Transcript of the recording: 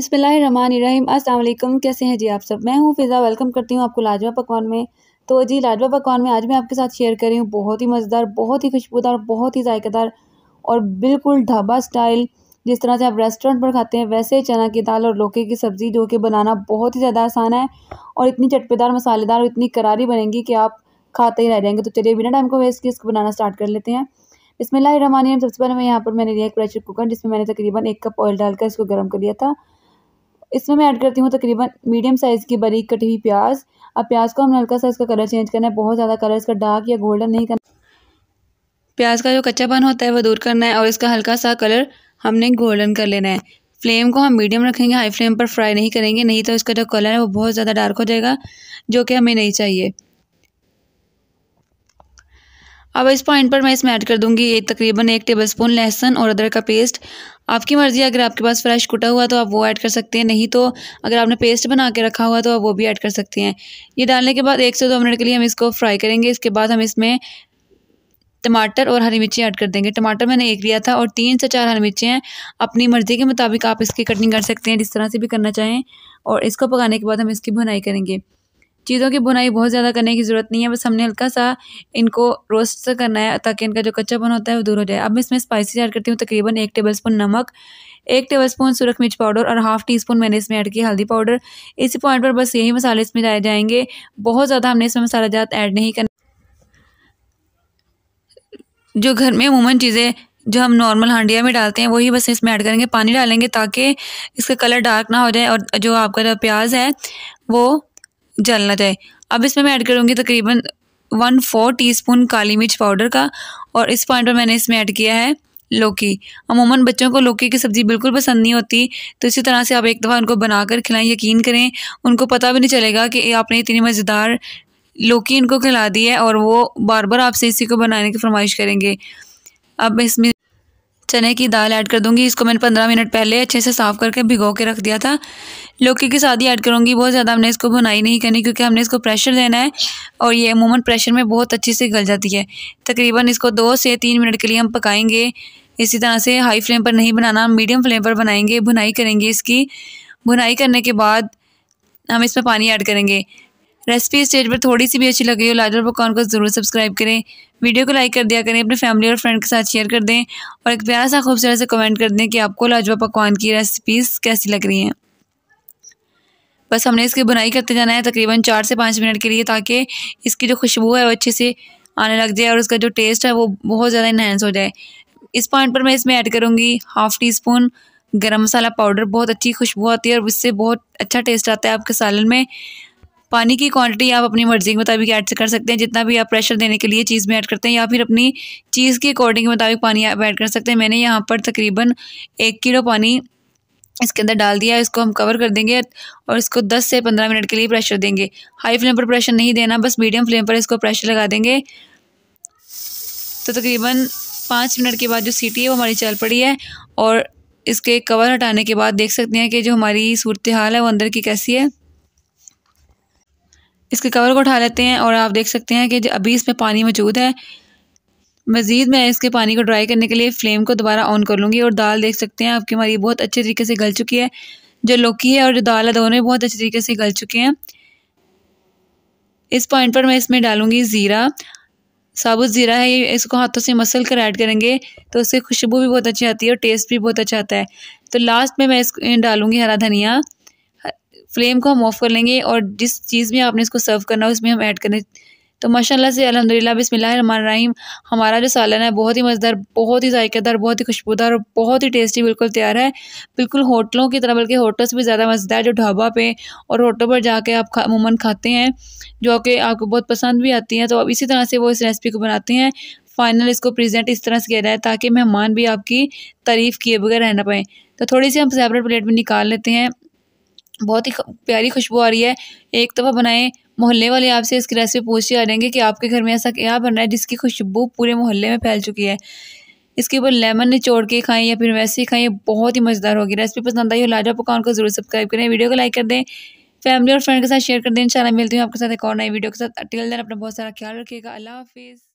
बिसमीम अल्लाम कैसे हैं जी आप सब मैं हूँ फ़िज़ा वेलकम करती हूँ आपको लाजवा पकवान में तो जी लाजवा पकवान में आज मैं आपके साथ शेयर कर रही हूँ बहुत ही मज़ेदार बहुत ही खुशबूदार बहुत ही जायकेदार और बिल्कुल ढाबा स्टाइल जिस तरह से आप रेस्टोरेंट पर खाते हैं वैसे चना की दाल और लौके की सब्ज़ी जो कि बनाना बहुत ही ज़्यादा आसान है और इतनी चटपेदार मसालेदार और इतनी करारी बनेंगी कि आप खाते ही रह जाएंगे तो चलिए बिना टाइम को वेस्ट किए इसको बनाना स्टार्ट कर लेते हैं इसमें लाही सबसे पहले मैं यहाँ पर मैंने लिया एक प्रेशर कुकर जिसमें मैंने तकरीबन एक कप ऑयल डालकर इसको गर्म कर लिया था इसमें मैं ऐड करती हूँ तकरीबन मीडियम साइज़ की बारीक कटी हुई प्याज अब प्याज को हमने हल्का सा इसका कलर चेंज करना है बहुत ज़्यादा कलर इसका डार्क या गोल्डन नहीं करना प्याज का जो कच्चापन होता है वो दूर करना है और इसका हल्का सा कलर हमने गोल्डन कर लेना है फ्लेम को हम मीडियम रखेंगे हाई फ्लेम पर फ्राई नहीं करेंगे नहीं तो इसका जो कलर है वो बहुत ज़्यादा डार्क हो जाएगा जो कि हमें नहीं चाहिए अब इस पॉइंट पर मैं इसमें ऐड कर दूंगी एक तकरीबन एक टेबल स्पून लहसुन और अदरक का पेस्ट आपकी मर्ज़ी अगर आपके पास फ्रेश कुटा हुआ तो आप वो ऐड कर सकते हैं नहीं तो अगर आपने पेस्ट बना के रखा हुआ तो आप वो भी ऐड कर सकते हैं ये डालने के बाद एक से दो मिनट के लिए हम इसको फ्राई करेंगे इसके बाद हम इसमें टमाटर और हरी मिर्ची ऐड कर देंगे टमाटर मैंने एक लिया था और तीन से चार हरी मिर्ची हैं अपनी मर्ज़ी के मुताबिक आप इसकी कटिंग कर सकते हैं जिस तरह से भी करना चाहें और इसको पकाने के बाद हम इसकी भुनाई करेंगे चीज़ों की बुनाई बहुत ज़्यादा करने की ज़रूरत नहीं है बस हमने हल्का सा इनको रोस्ट करना है ताकि इनका जो कच्चापन होता है वो दूर हो जाए अब मैं इसमें स्पाइसी ऐड करती हूँ तकरीबन एक टेबल स्पून नमक एक टेबल स्पून सुरख मिर्च पाउडर और हाफ़ टी स्पून मैंने इसमें ऐड किया हल्दी पाउडर इसी पॉइंट पर बस यही मसाले इसमें डाले जाएंगे बहुत ज़्यादा हमने इसमें मसाला जात ऐड नहीं करना जो घर में अमूमन चीज़ें जो हम नॉर्मल हांडिया में डालते हैं वही बस इसमें ऐड करेंगे पानी डालेंगे ताकि इसका कलर डार्क ना हो जाए और जो आपका जो प्याज है वो जलना चाहिए अब इसमें मैं ऐड करूँगी तकरीबन वन फोर टीस्पून काली मिर्च पाउडर का और इस पॉइंट पर मैंने इसमें ऐड किया है लौकी अमूमन बच्चों को लौकी की सब्ज़ी बिल्कुल पसंद नहीं होती तो इसी तरह से आप एक दफ़ा उनको बनाकर खिलाएं यकीन करें उनको पता भी नहीं चलेगा कि आपने इतनी मज़ेदार लौकी इनको खिला दी है और वो बार बार आपसे इसी को बनाने की फरमाइश करेंगे अब इसमें चने की दाल ऐड कर दूंगी इसको मैंने पंद्रह मिनट पहले अच्छे से साफ़ करके भिगो के रख दिया था लौकी की शादी ऐड करूँगी बहुत ज़्यादा हमने इसको भुनाई नहीं करनी क्योंकि हमने इसको प्रेशर देना है और ये अमूमन प्रेशर में बहुत अच्छे से गल जाती है तकरीबन इसको दो से तीन मिनट के लिए हम पकाएंगे इसी तरह से हाई फ्लेम पर नहीं बनाना मीडियम फ्लेम पर बनाएंगे भुनाई करेंगे इसकी भुनाई करने के बाद हम इसमें पानी ऐड करेंगे रेसिपी स्टेज पर थोड़ी सी भी अच्छी लगी हो लाजवा पकवान को ज़रूर सब्सक्राइब करें वीडियो को लाइक कर दिया करें अपने फैमिली और फ्रेंड के साथ शेयर कर दें और एक प्यारा सा खूबसूरत से कमेंट कर दें कि आपको लाजवा पकवान की रेसिपीज़ कैसी लग रही हैं बस हमने इसकी बुनाई करते जाना है तकरीबन चार से पाँच मिनट के लिए ताकि इसकी जो खुशबू है वो अच्छे से आने लग जाए और उसका जो टेस्ट है वो बहुत ज़्यादा इन्हेंस हो जाए इस पॉइंट पर मैं इसमें ऐड करूँगी हाफ़ टी स्पून गर्म मसाला पाउडर बहुत अच्छी खुशबू आती है और इससे बहुत अच्छा टेस्ट आता है आपके सालन में पानी की क्वांटिटी आप अपनी मर्ज़ी के मुताबिक ऐड कर सकते हैं जितना भी आप प्रेशर देने के लिए चीज़ में ऐड करते हैं या फिर अपनी चीज़ के अकॉर्डिंग के मुताबिक पानी आप ऐड कर सकते हैं मैंने यहाँ पर तकरीबन एक किलो पानी इसके अंदर डाल दिया इसको हम कवर कर देंगे और इसको 10 से 15 मिनट के लिए प्रेशर देंगे हाई फ्लेम पर प्रेशर नहीं देना बस मीडियम फ्लेम पर इसको प्रेशर लगा देंगे तो तकरीबन पाँच मिनट के बाद जो सीटी है वो हमारी चल पड़ी है और इसके कवर हटाने के बाद देख सकते हैं कि जो हमारी सूरत हाल है वो अंदर की कैसी है इसके कवर को उठा लेते हैं और आप देख सकते हैं कि अभी इसमें पानी मौजूद है मज़ीद मैं इसके पानी को ड्राई करने के लिए फ़्लेम को दोबारा ऑन कर लूँगी और दाल देख सकते हैं आपकी हमारी बहुत अच्छे तरीके से गल चुकी है जो लौकी है और जो दाल है दोनों बहुत अच्छे तरीके से गल चुके हैं इस पॉइंट पर मैं इसमें डालूँगी ज़ीरा साबुत ज़ीरा है ये इसको हाथों से मसल कर ऐड करेंगे तो उससे खुशबू भी बहुत अच्छी आती है और टेस्ट भी बहुत अच्छा आता है तो लास्ट में मैं इसको डालूँगी हरा धनिया फ्लेम को हम ऑफ़ कर लेंगे और जिस चीज़ में आपने इसको सर्व करना है उसमें हम ऐड करें तो माशाल्लाह से अलहमदिल्ला बिसमीम हमारा जो सालन है बहुत ही मज़ेदार बहुत ही जायकेदार बहुत ही खुशबूदार और बहुत ही टेस्टी बिल्कुल तैयार है बिल्कुल होटलों की तरह बल्कि होटल से भी ज़्यादा मज़ेदार जो ढाबा पे और होटल पर जाके आप खा खाते हैं जो कि आपको बहुत पसंद भी आती हैं तो अब इसी तरह से वो इस रेसिपी को बनाते हैं फाइनल इसको प्रेजेंट इस तरह से किया जाए ताकि मेहमान भी आपकी तारीफ़ किए बगैर रह ना पाएँ तो थोड़ी सी हम सेपरेट प्लेट में निकाल लेते हैं बहुत ही प्यारी खुशबू आ रही है एक दफ़ा बनाए मोहल्ले वाले आपसे इसकी रेसिपी पूछ ही रहेंगे कि आपके घर में ऐसा क्या बन रहा है जिसकी खुशबू पूरे मोहल्ले में फैल चुकी है इसके ऊपर लेमन निचोड़ के खाएं या फिर वैसे ही खाएं बहुत ही मज़ेदार होगी रेसिपी पसंद आई हो लाजा पकान को जरूर सब्सक्राइब करें वीडियो को लाइक कर दें फैमिली और फ्रेंड के साथ शेयर कर दें इंशाल्लाह मिलती हूँ आपके साथ एक और नई वीडियो के साथ टिल देन अपना बहुत सारा ख्याल रखिएगा अल्लाह हाफिज़